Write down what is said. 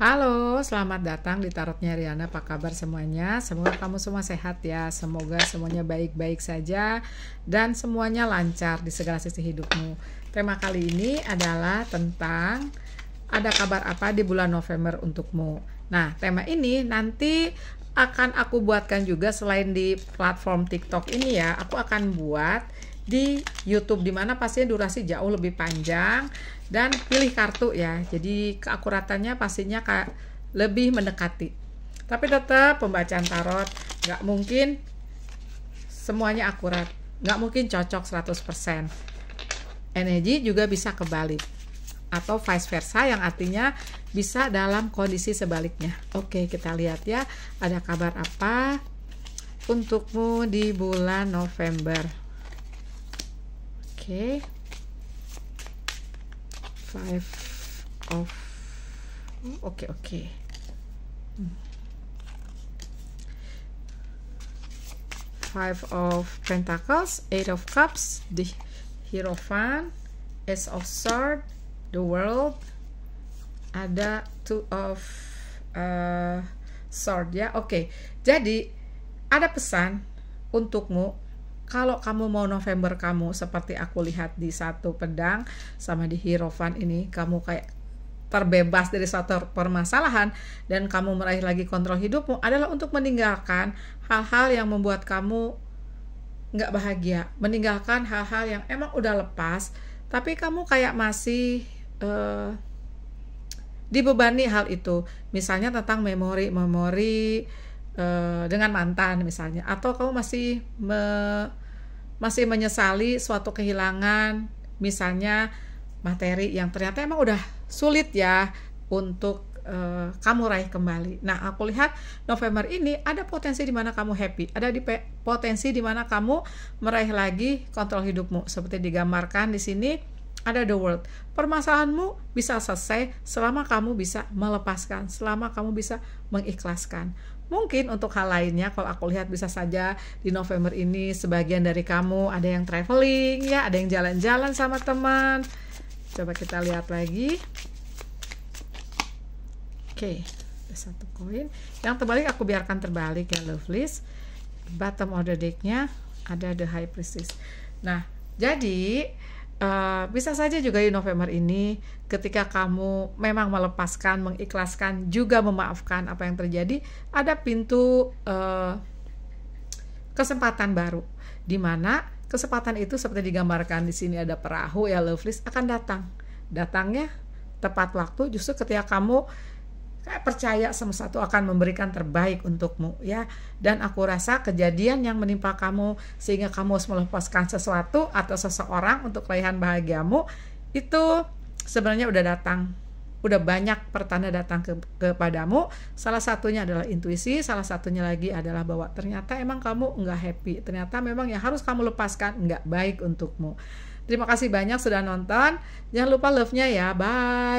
Halo, selamat datang di Tarotnya Riana. Apa kabar semuanya? Semoga kamu semua sehat ya. Semoga semuanya baik-baik saja dan semuanya lancar di segala sisi hidupmu. Tema kali ini adalah tentang ada kabar apa di bulan November untukmu. Nah, tema ini nanti akan aku buatkan juga selain di platform TikTok ini ya. Aku akan buat di YouTube dimana pastinya durasi jauh lebih panjang dan pilih kartu ya jadi keakuratannya pastinya kak lebih mendekati tapi tetap pembacaan tarot nggak mungkin semuanya akurat nggak mungkin cocok 100% energi juga bisa kebalik atau vice versa yang artinya bisa dalam kondisi sebaliknya. Oke, kita lihat ya ada kabar apa untukmu di bulan November okay five of okay, okay. five of pentacles eight of cups the hero fan, ace of sword the world ada two of uh, sword ya oke okay. jadi ada pesan untukmu kalau kamu mau November kamu seperti aku lihat di satu pedang sama di Hirofan ini, kamu kayak terbebas dari satu permasalahan dan kamu meraih lagi kontrol hidupmu adalah untuk meninggalkan hal-hal yang membuat kamu nggak bahagia, meninggalkan hal-hal yang emang udah lepas, tapi kamu kayak masih uh, dibebani hal itu, misalnya tentang memori-memori Eh, dengan mantan misalnya atau kamu masih me, masih menyesali suatu kehilangan misalnya materi yang ternyata emang udah sulit ya untuk eh, kamu raih kembali. Nah, aku lihat November ini ada potensi di mana kamu happy, ada di potensi di mana kamu meraih lagi kontrol hidupmu seperti digambarkan di sini ada the world. Permasalahanmu bisa selesai selama kamu bisa melepaskan, selama kamu bisa mengikhlaskan. Mungkin untuk hal lainnya, kalau aku lihat bisa saja di November ini sebagian dari kamu ada yang traveling, ya, ada yang jalan-jalan sama teman. Coba kita lihat lagi. Oke, okay. satu koin. Yang terbalik aku biarkan terbalik ya, Lovelies. Bottom order decknya ada the High Priestess. Nah, jadi Uh, bisa saja juga di November ini ketika kamu memang melepaskan, mengikhlaskan, juga memaafkan apa yang terjadi, ada pintu uh, kesempatan baru di mana kesempatan itu seperti digambarkan di sini ada perahu ya Lovelies akan datang. Datangnya tepat waktu justru ketika kamu saya percaya semua satu akan memberikan terbaik untukmu ya. Dan aku rasa kejadian yang menimpa kamu sehingga kamu harus melepaskan sesuatu atau seseorang untuk raihan bahagiamu itu sebenarnya udah datang. Udah banyak pertanda datang ke, kepadamu. Salah satunya adalah intuisi, salah satunya lagi adalah bahwa ternyata emang kamu nggak happy. Ternyata memang yang harus kamu lepaskan nggak baik untukmu. Terima kasih banyak sudah nonton. Jangan lupa love-nya ya. Bye.